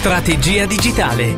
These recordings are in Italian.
Strategia digitale.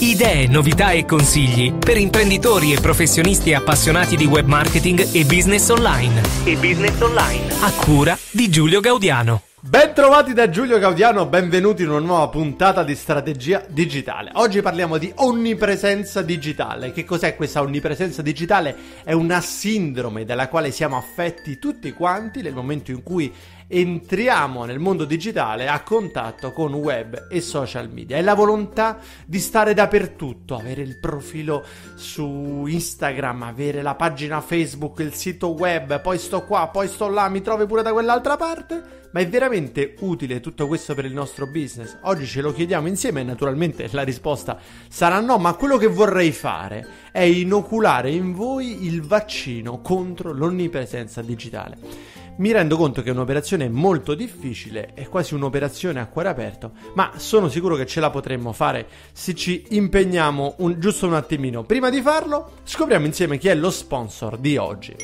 Idee, novità e consigli per imprenditori e professionisti appassionati di web marketing e business online. E business online. A cura di Giulio Gaudiano. Bentrovati da Giulio Gaudiano, benvenuti in una nuova puntata di strategia digitale. Oggi parliamo di onnipresenza digitale. Che cos'è questa onnipresenza digitale? È una sindrome dalla quale siamo affetti tutti quanti nel momento in cui entriamo nel mondo digitale a contatto con web e social media. È la volontà di stare dappertutto, avere il profilo su Instagram, avere la pagina Facebook, il sito web, poi sto qua, poi sto là, mi trovi pure da quell'altra parte. Ma è veramente utile tutto questo per il nostro business? Oggi ce lo chiediamo insieme e naturalmente la risposta sarà no, ma quello che vorrei fare è inoculare in voi il vaccino contro l'onnipresenza digitale. Mi rendo conto che è un'operazione molto difficile, è quasi un'operazione a cuore aperto, ma sono sicuro che ce la potremmo fare se ci impegniamo un, giusto un attimino. Prima di farlo, scopriamo insieme chi è lo sponsor di oggi.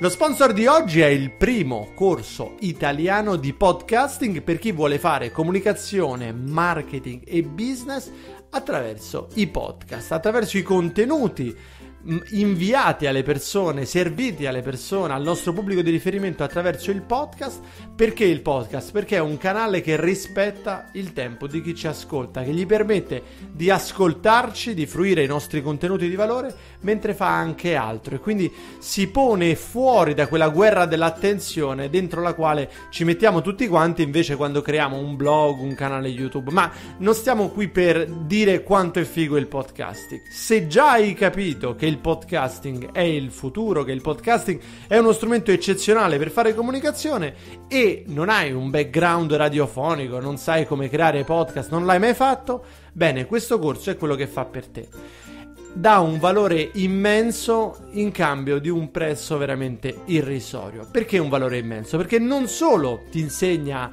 Lo sponsor di oggi è il primo corso italiano di podcasting per chi vuole fare comunicazione, marketing e business attraverso i podcast, attraverso i contenuti inviati alle persone, serviti alle persone, al nostro pubblico di riferimento attraverso il podcast. Perché il podcast? Perché è un canale che rispetta il tempo di chi ci ascolta, che gli permette di ascoltarci, di fruire i nostri contenuti di valore, mentre fa anche altro. E quindi si pone fuori da quella guerra dell'attenzione dentro la quale ci mettiamo tutti quanti invece quando creiamo un blog, un canale YouTube. Ma non stiamo qui per dire quanto è figo il podcasting. Se già hai capito che il podcasting è il futuro, che il podcasting è uno strumento eccezionale per fare comunicazione e non hai un background radiofonico, non sai come creare podcast, non l'hai mai fatto, bene, questo corso è quello che fa per te dà un valore immenso in cambio di un prezzo veramente irrisorio. Perché un valore immenso? Perché non solo ti insegna a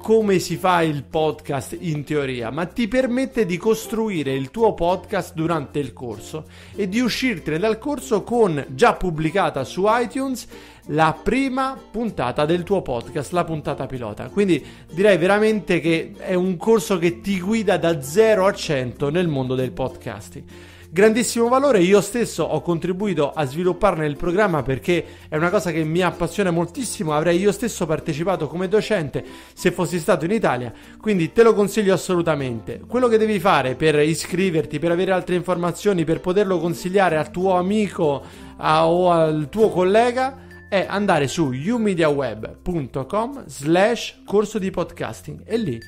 come si fa il podcast in teoria, ma ti permette di costruire il tuo podcast durante il corso e di uscirtene dal corso con già pubblicata su iTunes la prima puntata del tuo podcast, la puntata pilota. Quindi direi veramente che è un corso che ti guida da 0 a 100 nel mondo del podcasting grandissimo valore. Io stesso ho contribuito a svilupparne il programma perché è una cosa che mi appassiona moltissimo. Avrei io stesso partecipato come docente se fossi stato in Italia, quindi te lo consiglio assolutamente. Quello che devi fare per iscriverti, per avere altre informazioni, per poterlo consigliare al tuo amico a, o al tuo collega è andare su umediaweb.com slash corso di podcasting e lì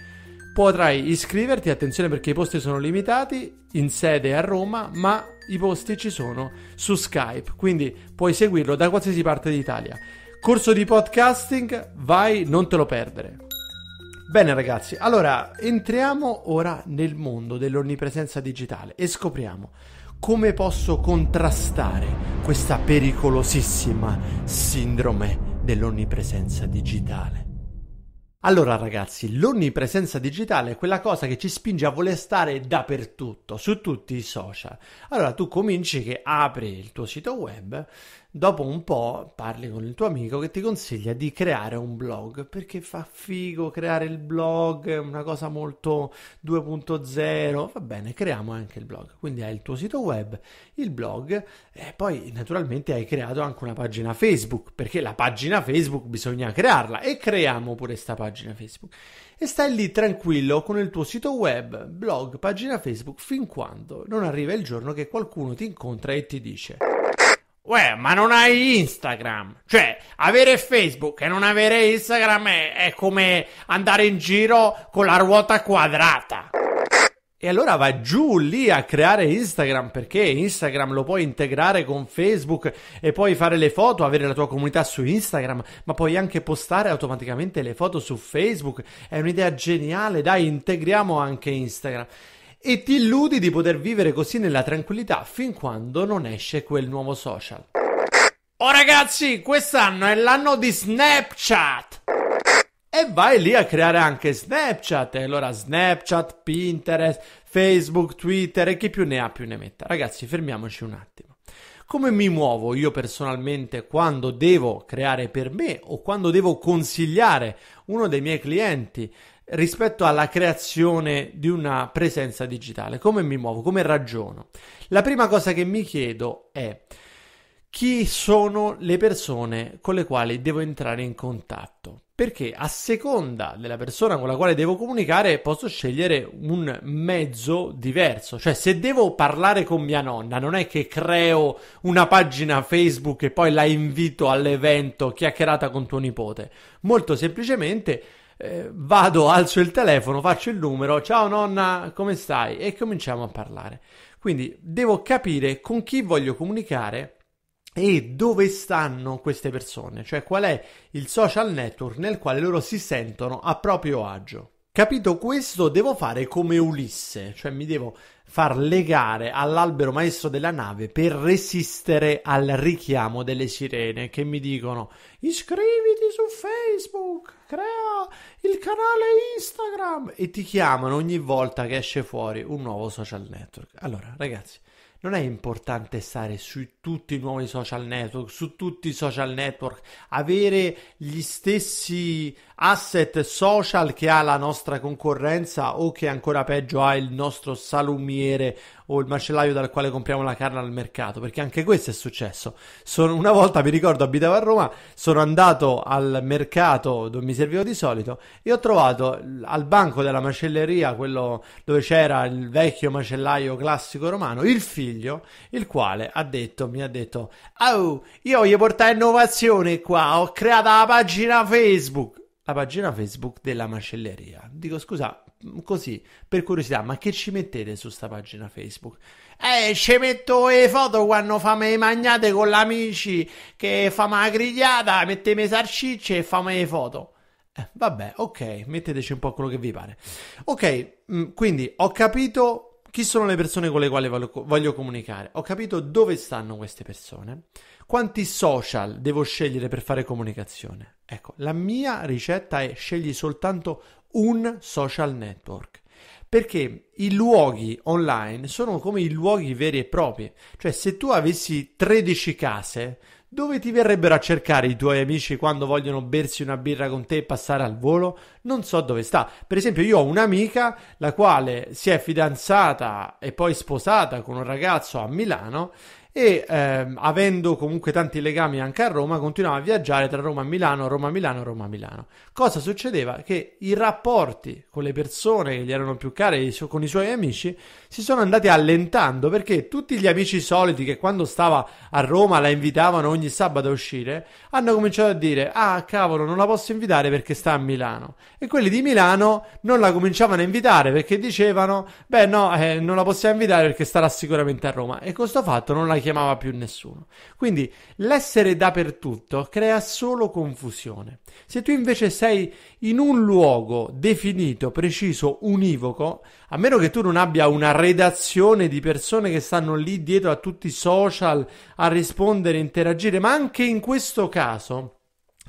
Potrai iscriverti, attenzione perché i posti sono limitati, in sede a Roma, ma i posti ci sono su Skype, quindi puoi seguirlo da qualsiasi parte d'Italia. Corso di podcasting, vai, non te lo perdere. Bene ragazzi, allora entriamo ora nel mondo dell'onnipresenza digitale e scopriamo come posso contrastare questa pericolosissima sindrome dell'onnipresenza digitale. Allora ragazzi, l'onnipresenza digitale è quella cosa che ci spinge a voler stare dappertutto, su tutti i social. Allora tu cominci che apri il tuo sito web dopo un po' parli con il tuo amico che ti consiglia di creare un blog perché fa figo creare il blog, è una cosa molto 2.0, va bene, creiamo anche il blog. Quindi hai il tuo sito web, il blog e poi naturalmente hai creato anche una pagina Facebook perché la pagina Facebook bisogna crearla e creiamo pure questa pagina Facebook. E stai lì tranquillo con il tuo sito web, blog, pagina Facebook fin quando non arriva il giorno che qualcuno ti incontra e ti dice Uè, ma non hai Instagram. Cioè, avere Facebook e non avere Instagram è, è come andare in giro con la ruota quadrata. E allora va giù lì a creare Instagram perché Instagram lo puoi integrare con Facebook e poi fare le foto, avere la tua comunità su Instagram, ma puoi anche postare automaticamente le foto su Facebook. È un'idea geniale, dai, integriamo anche Instagram e ti illudi di poter vivere così nella tranquillità fin quando non esce quel nuovo social. Oh ragazzi, quest'anno è l'anno di Snapchat! E vai lì a creare anche Snapchat. E allora Snapchat, Pinterest, Facebook, Twitter e chi più ne ha più ne metta. Ragazzi, fermiamoci un attimo. Come mi muovo io personalmente quando devo creare per me o quando devo consigliare uno dei miei clienti rispetto alla creazione di una presenza digitale, come mi muovo, come ragiono. La prima cosa che mi chiedo è chi sono le persone con le quali devo entrare in contatto. Perché a seconda della persona con la quale devo comunicare posso scegliere un mezzo diverso. Cioè se devo parlare con mia nonna non è che creo una pagina Facebook e poi la invito all'evento chiacchierata con tuo nipote. Molto semplicemente eh, vado, alzo il telefono, faccio il numero, ciao nonna, come stai? E cominciamo a parlare. Quindi devo capire con chi voglio comunicare e dove stanno queste persone, cioè qual è il social network nel quale loro si sentono a proprio agio. Capito questo, devo fare come Ulisse, cioè mi devo far legare all'albero maestro della nave per resistere al richiamo delle sirene che mi dicono iscriviti su Facebook, crea il canale Instagram e ti chiamano ogni volta che esce fuori un nuovo social network. Allora, ragazzi, non è importante stare su tutti i nuovi social network, su tutti i social network, avere gli stessi asset social che ha la nostra concorrenza o che ancora peggio ha il nostro salumiere o il macellaio dal quale compriamo la carne al mercato, perché anche questo è successo. Sono, una volta, mi ricordo, abitavo a Roma, sono andato al mercato dove mi servivo di solito e ho trovato al banco della macelleria, quello dove c'era il vecchio macellaio classico romano, il figlio, il quale ha detto, mi ha detto, oh, io voglio portare innovazione qua, ho creato la pagina Facebook la pagina Facebook della macelleria. Dico scusa, così, per curiosità, ma che ci mettete su sta pagina Facebook? Eh, ci metto le foto quando famo le magnate con gli amici, che famo la grigliata, le sarcicce e famo le foto. Eh, vabbè, ok, metteteci un po' quello che vi pare. Ok, mm, quindi ho capito chi sono le persone con le quali voglio comunicare, ho capito dove stanno queste persone, quanti social devo scegliere per fare comunicazione. Ecco, la mia ricetta è scegli soltanto un social network. Perché i luoghi online sono come i luoghi veri e propri. Cioè, se tu avessi 13 case, dove ti verrebbero a cercare i tuoi amici quando vogliono bersi una birra con te e passare al volo? Non so dove sta. Per esempio, io ho un'amica la quale si è fidanzata e poi sposata con un ragazzo a Milano e ehm, avendo comunque tanti legami anche a Roma continuava a viaggiare tra Roma e Milano, Roma Milano, Roma Milano. Cosa succedeva? Che i rapporti con le persone che gli erano più care, con i suoi amici, si sono andati allentando perché tutti gli amici soliti che quando stava a Roma la invitavano ogni sabato a uscire, hanno cominciato a dire ah cavolo non la posso invitare perché sta a Milano e quelli di Milano non la cominciavano a invitare perché dicevano beh no eh, non la possiamo invitare perché starà sicuramente a Roma e questo fatto non la chiamava più nessuno. Quindi l'essere dappertutto crea solo confusione. Se tu invece sei in un luogo definito, preciso, univoco, a meno che tu non abbia una redazione di persone che stanno lì dietro a tutti i social a rispondere, interagire, ma anche in questo caso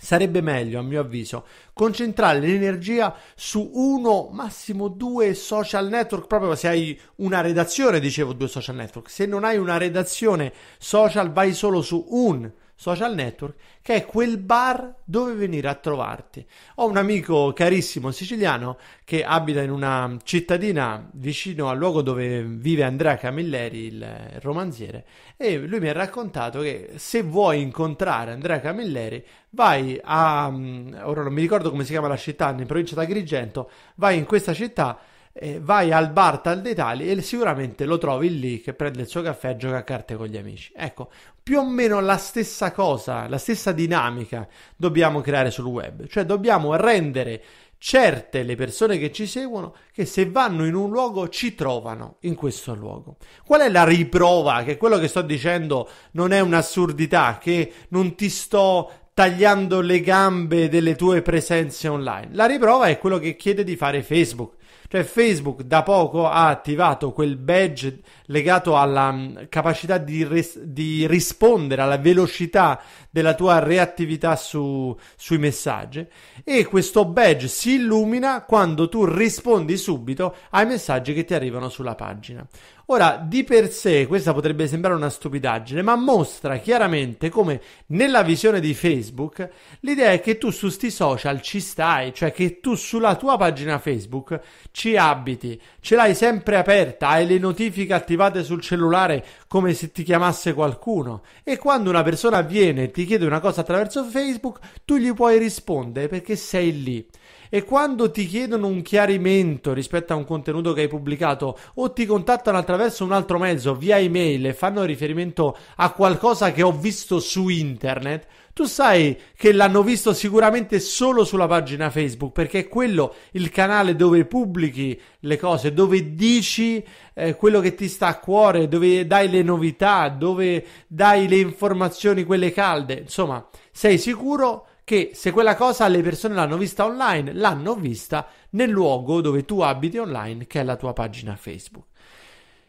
Sarebbe meglio, a mio avviso, concentrare l'energia su uno, massimo due social network, proprio se hai una redazione, dicevo due social network. Se non hai una redazione social, vai solo su un social network, che è quel bar dove venire a trovarti. Ho un amico carissimo siciliano che abita in una cittadina vicino al luogo dove vive Andrea Camilleri, il romanziere, e lui mi ha raccontato che se vuoi incontrare Andrea Camilleri, vai a mm, ora non mi ricordo come si chiama la città, in provincia d'Agrigento, vai in questa città eh, vai al bar tal dettagli e sicuramente lo trovi lì che prende il suo caffè e gioca a carte con gli amici. Ecco, più o meno la stessa cosa, la stessa dinamica dobbiamo creare sul web, cioè dobbiamo rendere certe le persone che ci seguono che se vanno in un luogo ci trovano in questo luogo. Qual è la riprova che quello che sto dicendo non è un'assurdità, che non ti sto tagliando le gambe delle tue presenze online? La riprova è quello che chiede di fare Facebook. Cioè Facebook da poco ha attivato quel badge legato alla mm, capacità di, res- di, rispondere alla velocità della tua reattività su- sui messaggi e questo badge si illumina quando tu rispondi subito ai messaggi che ti arrivano sulla pagina. Ora, di per sé questa potrebbe sembrare una stupidaggine, ma mostra chiaramente come nella visione di Facebook l'idea è che tu su sti social ci stai, cioè che tu sulla tua pagina Facebook ci abiti, ce l'hai sempre aperta, hai le notifiche attivate sul cellulare come se ti chiamasse qualcuno e quando una persona viene e ti chiede una cosa attraverso Facebook, tu gli puoi rispondere perché sei lì e quando ti chiedono un chiarimento rispetto a un contenuto che hai pubblicato o ti contattano attraverso un altro mezzo via email e fanno riferimento a qualcosa che ho visto su internet, tu sai che l'hanno visto sicuramente solo sulla pagina Facebook perché è quello il canale dove pubblichi le cose, dove dici eh, quello che ti sta a cuore, dove dai le novità, dove dai le informazioni quelle calde, insomma, sei sicuro che se quella cosa le persone l'hanno vista online, l'hanno vista nel luogo dove tu abiti online, che è la tua pagina Facebook.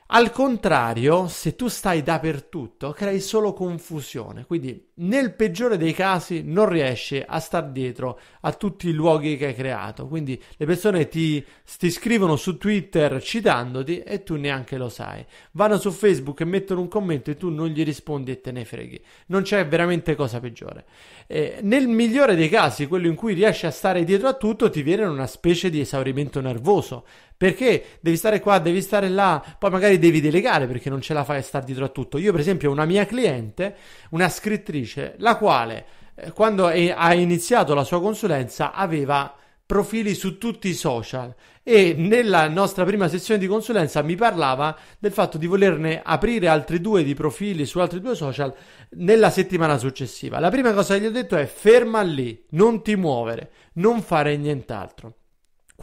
Al contrario, se tu stai dappertutto, crei solo confusione. Quindi nel peggiore dei casi non riesce a star dietro a tutti i luoghi che hai creato. Quindi le persone ti, ti scrivono su Twitter citandoti e tu neanche lo sai. Vanno su Facebook e mettono un commento e tu non gli rispondi e te ne freghi. Non c'è veramente cosa peggiore. Eh, nel migliore dei casi, quello in cui riesci a stare dietro a tutto, ti viene una specie di esaurimento nervoso perché devi stare qua, devi stare là, poi magari devi delegare perché non ce la fai a star dietro a tutto. Io, per esempio, ho una mia cliente, una scrittrice un'autrice la quale eh, quando ha iniziato la sua consulenza aveva profili su tutti i social e nella nostra prima sessione di consulenza mi parlava del fatto di volerne aprire altri due di profili su altri due social nella settimana successiva. La prima cosa che gli ho detto è ferma lì, non ti muovere, non fare nient'altro.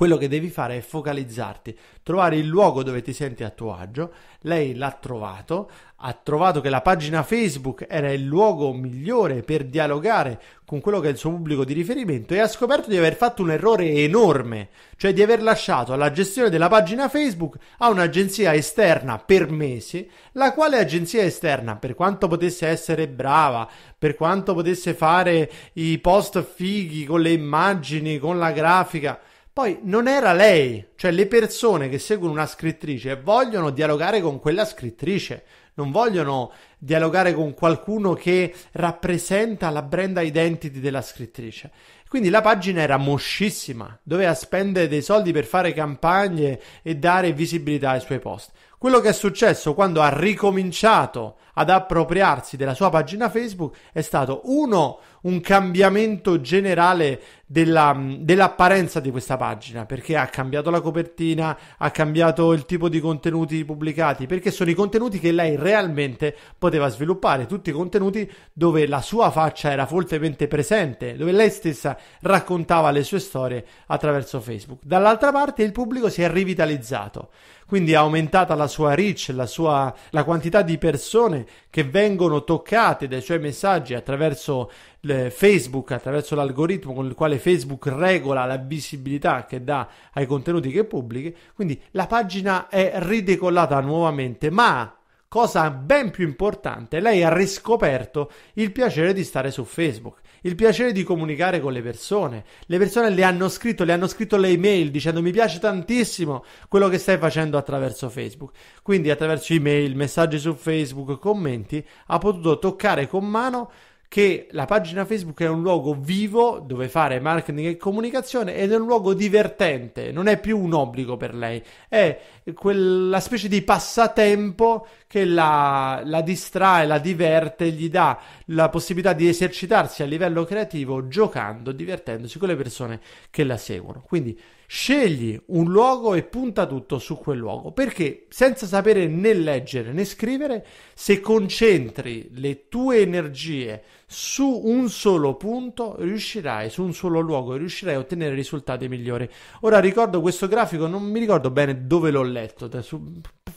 Quello che devi fare è focalizzarti, trovare il luogo dove ti senti a tuo agio. Lei l'ha trovato, ha trovato che la pagina Facebook era il luogo migliore per dialogare con quello che è il suo pubblico di riferimento e ha scoperto di aver fatto un errore enorme, cioè di aver lasciato la gestione della pagina Facebook a un'agenzia esterna per mesi, la quale agenzia esterna, per quanto potesse essere brava, per quanto potesse fare i post fighi con le immagini, con la grafica, poi non era lei, cioè le persone che seguono una scrittrice vogliono dialogare con quella scrittrice, non vogliono dialogare con qualcuno che rappresenta la brand identity della scrittrice. Quindi la pagina era moscissima, doveva spendere dei soldi per fare campagne e dare visibilità ai suoi post. Quello che è successo quando ha ricominciato ad appropriarsi della sua pagina Facebook è stato uno un cambiamento generale della, mm, dell'apparenza di questa pagina, perché ha cambiato la copertina, ha cambiato il tipo di contenuti pubblicati, perché sono i contenuti che lei realmente poteva sviluppare, tutti i contenuti dove la sua faccia era fortemente presente, dove lei stessa raccontava le sue storie attraverso Facebook. Dall'altra parte il pubblico si è rivitalizzato, quindi è aumentata la sua reach, la, sua, la quantità di persone che vengono toccate dai suoi messaggi attraverso Facebook, attraverso l'algoritmo con il quale Facebook regola la visibilità che dà ai contenuti che pubblichi. Quindi la pagina è ridecollata nuovamente, ma cosa ben più importante, lei ha riscoperto il piacere di stare su Facebook il piacere di comunicare con le persone. Le persone le hanno scritto, le hanno scritto le email dicendo mi piace tantissimo quello che stai facendo attraverso Facebook. Quindi attraverso email, messaggi su Facebook, commenti, ha potuto toccare con mano che la pagina Facebook è un luogo vivo dove fare marketing e comunicazione ed è un luogo divertente, non è più un obbligo per lei, è quella specie di passatempo che la, la distrae, la diverte, gli dà la possibilità di esercitarsi a livello creativo giocando, divertendosi con le persone che la seguono. Quindi Scegli un luogo e punta tutto su quel luogo, perché senza sapere né leggere né scrivere, se concentri le tue energie su un solo punto, riuscirai, su un solo luogo, e riuscirai a ottenere risultati migliori. Ora ricordo questo grafico, non mi ricordo bene dove l'ho letto,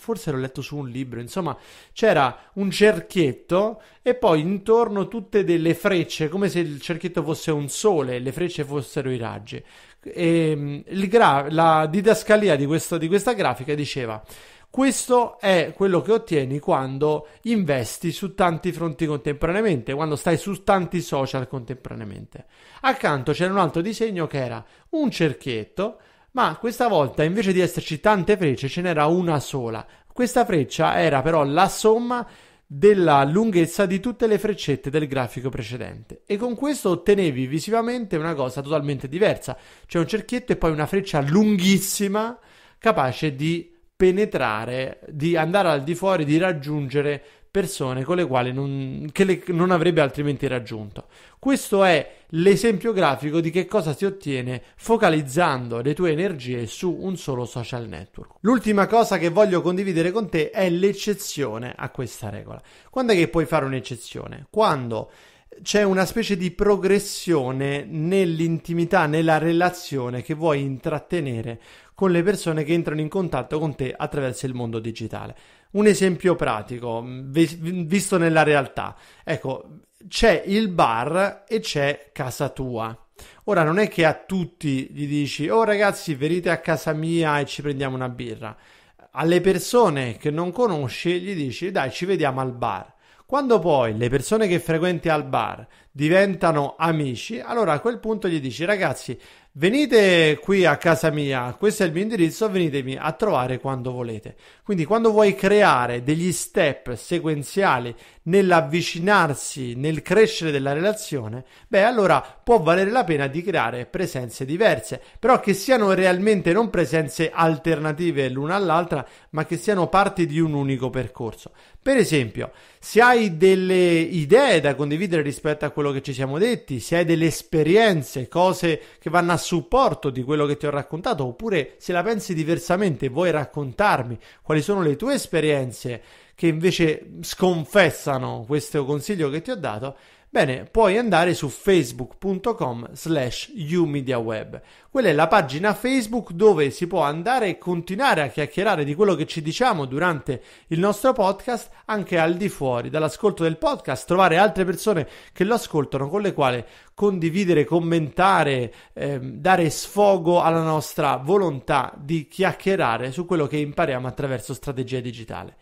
forse l'ho letto su un libro, insomma c'era un cerchietto e poi intorno tutte delle frecce, come se il cerchietto fosse un sole e le frecce fossero i raggi. E, ehm, gra- la didascalia di, questo, di questa grafica diceva questo è quello che ottieni quando investi su tanti fronti contemporaneamente, quando stai su tanti social contemporaneamente. Accanto c'era un altro disegno che era un cerchietto ma questa volta invece di esserci tante frecce ce n'era una sola. Questa freccia era però la somma della lunghezza di tutte le freccette del grafico precedente e con questo ottenevi visivamente una cosa totalmente diversa, cioè un cerchietto e poi una freccia lunghissima capace di penetrare, di andare al di fuori, di raggiungere persone con le quali non, le, non avrebbe altrimenti raggiunto. Questo è l'esempio grafico di che cosa si ottiene focalizzando le tue energie su un solo social network. L'ultima cosa che voglio condividere con te è l'eccezione a questa regola. Quando è che puoi fare un'eccezione? Quando c'è una specie di progressione nell'intimità, nella relazione che vuoi intrattenere con le persone che entrano in contatto con te attraverso il mondo digitale. Un esempio pratico, visto nella realtà. Ecco, c'è il bar e c'è casa tua. Ora non è che a tutti gli dici, oh ragazzi, venite a casa mia e ci prendiamo una birra. Alle persone che non conosci gli dici, dai, ci vediamo al bar quando poi le persone che frequenti al bar diventano amici, allora a quel punto gli dici ragazzi venite qui a casa mia, questo è il mio indirizzo, venitemi a trovare quando volete. Quindi quando vuoi creare degli step sequenziali nell'avvicinarsi, nel crescere della relazione, beh allora può valere la pena di creare presenze diverse, però che siano realmente non presenze alternative l'una all'altra, ma che siano parte di un unico percorso. Per esempio, se hai delle idee da condividere rispetto a quello che ci siamo detti, se hai delle esperienze, cose che vanno a supporto di quello che ti ho raccontato, oppure se la pensi diversamente, vuoi raccontarmi quali sono le tue esperienze, che invece sconfessano questo consiglio che ti ho dato, Bene, puoi andare su facebook.com slash umediaweb. Quella è la pagina Facebook dove si può andare e continuare a chiacchierare di quello che ci diciamo durante il nostro podcast anche al di fuori dall'ascolto del podcast, trovare altre persone che lo ascoltano con le quali condividere, commentare, eh, dare sfogo alla nostra volontà di chiacchierare su quello che impariamo attraverso strategia digitale.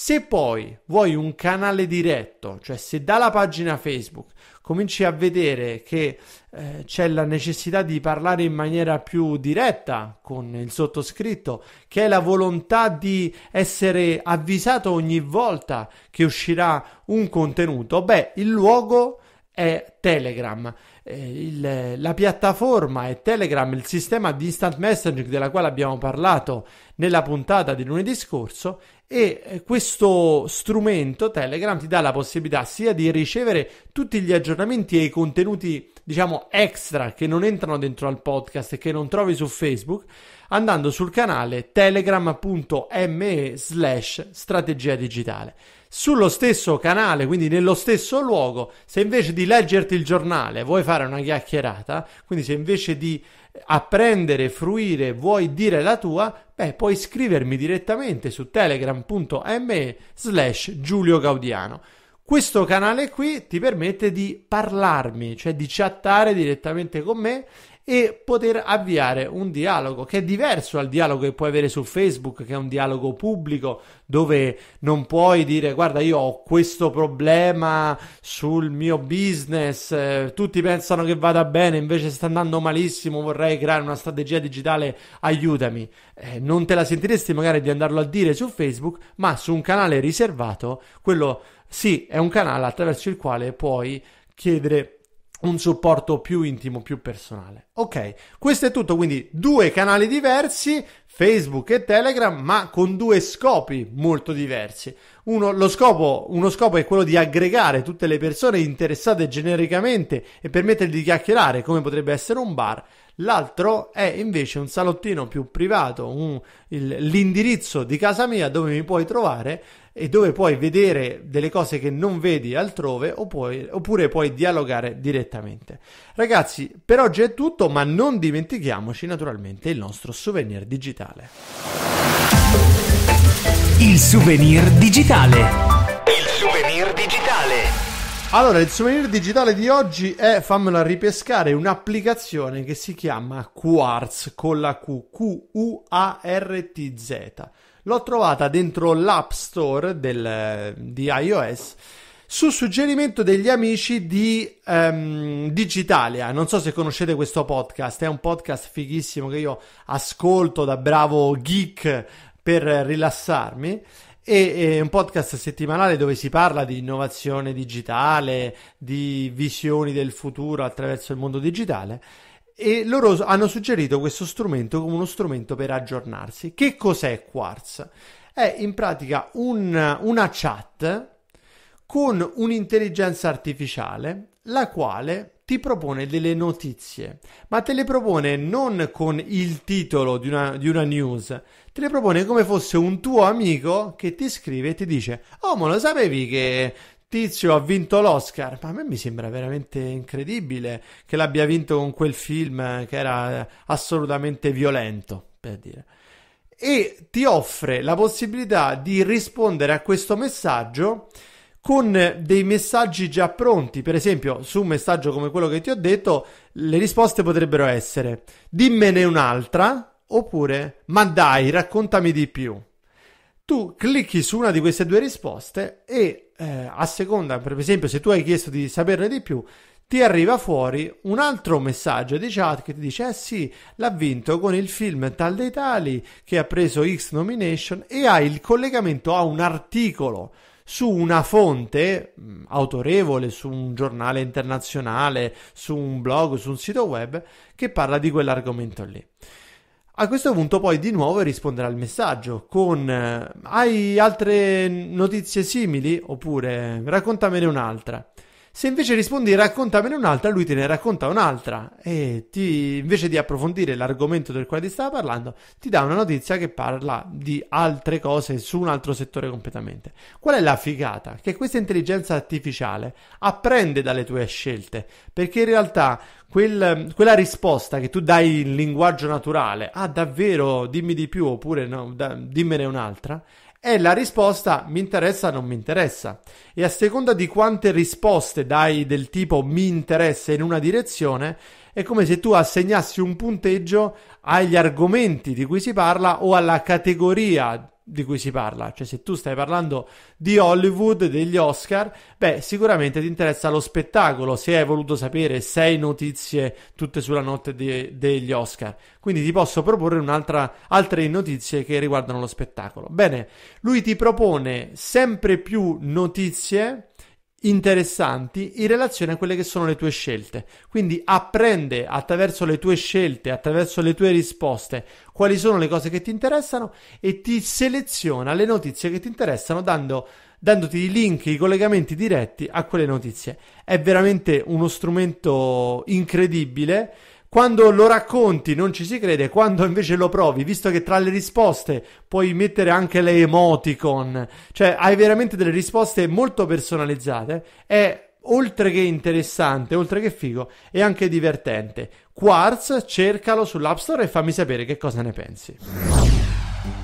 Se poi vuoi un canale diretto, cioè se dalla pagina Facebook cominci a vedere che eh, c'è la necessità di parlare in maniera più diretta con il sottoscritto, che è la volontà di essere avvisato ogni volta che uscirà un contenuto, beh, il luogo è Telegram. Eh, il, la piattaforma è Telegram, il sistema di instant messaging della quale abbiamo parlato nella puntata di lunedì scorso e eh, questo strumento Telegram ti dà la possibilità sia di ricevere tutti gli aggiornamenti e i contenuti diciamo extra che non entrano dentro al podcast e che non trovi su Facebook andando sul canale telegram.me slash strategia digitale. Sullo stesso canale, quindi nello stesso luogo, se invece di leggerti il giornale vuoi fare una chiacchierata, quindi se invece di apprendere, fruire, vuoi dire la tua, beh, puoi scrivermi direttamente su telegram.me slash Giulio Gaudiano. Questo canale qui ti permette di parlarmi, cioè di chattare direttamente con me e poter avviare un dialogo che è diverso al dialogo che puoi avere su Facebook, che è un dialogo pubblico dove non puoi dire guarda io ho questo problema sul mio business, eh, tutti pensano che vada bene, invece sta andando malissimo, vorrei creare una strategia digitale, aiutami. Eh, non te la sentiresti magari di andarlo a dire su Facebook, ma su un canale riservato, quello sì, è un canale attraverso il quale puoi chiedere un supporto più intimo, più personale. Ok, questo è tutto, quindi due canali diversi, Facebook e Telegram, ma con due scopi molto diversi. Uno, lo scopo, uno scopo è quello di aggregare tutte le persone interessate genericamente e permettergli di chiacchierare, come potrebbe essere un bar. L'altro è invece un salottino più privato, un, il, l'indirizzo di casa mia dove mi puoi trovare e dove puoi vedere delle cose che non vedi altrove puoi, oppure puoi dialogare direttamente. Ragazzi, per oggi è tutto, ma non dimentichiamoci naturalmente il nostro souvenir digitale. Il souvenir digitale. Il souvenir digitale. Allora, il souvenir digitale di oggi è, fammela ripescare, un'applicazione che si chiama Quartz con la Q, Q-U-A-R-T-Z l'ho trovata dentro l'App Store del, di iOS su suggerimento degli amici di um, Digitalia. Non so se conoscete questo podcast, è un podcast fighissimo che io ascolto da bravo geek per rilassarmi e è un podcast settimanale dove si parla di innovazione digitale, di visioni del futuro attraverso il mondo digitale e loro hanno suggerito questo strumento come uno strumento per aggiornarsi. Che cos'è Quartz? È in pratica un, una chat con un'intelligenza artificiale la quale ti propone delle notizie, ma te le propone non con il titolo di una, di una, news, te le propone come fosse un tuo amico che ti scrive e ti dice: Oh, ma lo sapevi che Tizio ha vinto l'Oscar, ma a me mi sembra veramente incredibile che l'abbia vinto con quel film che era assolutamente violento, per dire. E ti offre la possibilità di rispondere a questo messaggio con dei messaggi già pronti. Per esempio, su un messaggio come quello che ti ho detto, le risposte potrebbero essere dimmene un'altra oppure ma dai, raccontami di più. Tu clicchi su una di queste due risposte e eh, a seconda, per esempio, se tu hai chiesto di saperne di più, ti arriva fuori un altro messaggio di chat che ti dice eh sì, l'ha vinto con il film Tal dei Tali che ha preso X nomination e ha il collegamento a un articolo su una fonte mh, mm, autorevole, su un giornale internazionale, su un blog, su un sito web che parla di quell'argomento lì. A questo punto poi di nuovo risponderà al messaggio con eh, hai altre notizie simili oppure raccontamene un'altra. Se invece rispondi raccontamene un'altra, lui te ne racconta un'altra e ti, invece di approfondire l'argomento del quale ti stava parlando, ti dà una notizia che parla di altre cose su un altro settore completamente. Qual è la figata? Che questa intelligenza artificiale apprende dalle tue scelte, perché in realtà quel, quella risposta che tu dai in linguaggio naturale, ah davvero dimmi di più oppure no, da, dimmene un'altra, e la risposta mi interessa o non mi interessa e a seconda di quante risposte dai del tipo mi interessa in una direzione è come se tu assegnassi un punteggio agli argomenti di cui si parla o alla categoria di cui si parla, cioè se tu stai parlando di Hollywood, degli Oscar, beh, sicuramente ti interessa lo spettacolo, se hai voluto sapere sei notizie tutte sulla notte de- degli Oscar, quindi ti posso proporre altre notizie che riguardano lo spettacolo. Bene, lui ti propone sempre più notizie interessanti in relazione a quelle che sono le tue scelte. Quindi apprende attraverso le tue scelte, attraverso le tue risposte, quali sono le cose che ti interessano e ti seleziona le notizie che ti interessano dando, dandoti i link, i collegamenti diretti a quelle notizie. È veramente uno strumento incredibile quando lo racconti non ci si crede, quando invece lo provi, visto che tra le risposte puoi mettere anche le emoticon, cioè hai veramente delle risposte molto personalizzate, è oltre che interessante, oltre che figo, è anche divertente. Quartz, cercalo sull'App Store e fammi sapere che cosa ne pensi.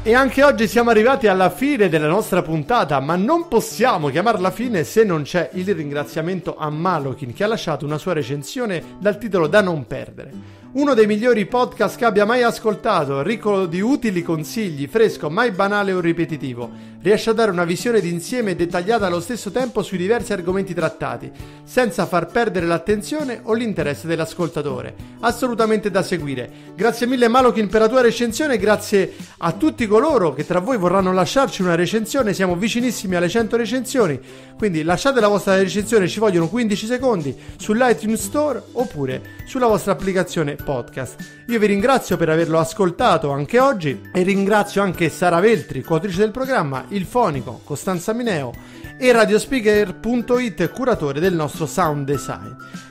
E anche oggi siamo arrivati alla fine della nostra puntata, ma non possiamo chiamarla fine se non c'è il ringraziamento a Malokin che ha lasciato una sua recensione dal titolo Da non perdere uno dei migliori podcast che abbia mai ascoltato, ricco di utili consigli, fresco, mai banale o ripetitivo. Riesce a dare una visione d'insieme dettagliata allo stesso tempo sui diversi argomenti trattati, senza far perdere l'attenzione o l'interesse dell'ascoltatore. Assolutamente da seguire. Grazie mille Malokin per la tua recensione, grazie a tutti coloro che tra voi vorranno lasciarci una recensione, siamo vicinissimi alle 100 recensioni, quindi lasciate la vostra recensione, ci vogliono 15 secondi, sull'iTunes Store oppure sulla vostra applicazione podcast. Io vi ringrazio per averlo ascoltato anche oggi e ringrazio anche Sara Veltri, coautrice del programma, il fonico Costanza Mineo e radiospeaker.it, curatore del nostro sound design.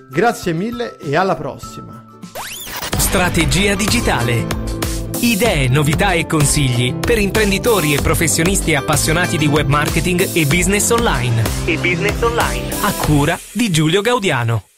Grazie mille e alla prossima. Strategia digitale. Idee, novità e consigli per imprenditori e professionisti appassionati di web marketing e business online. E business online. A cura di Giulio Gaudiano.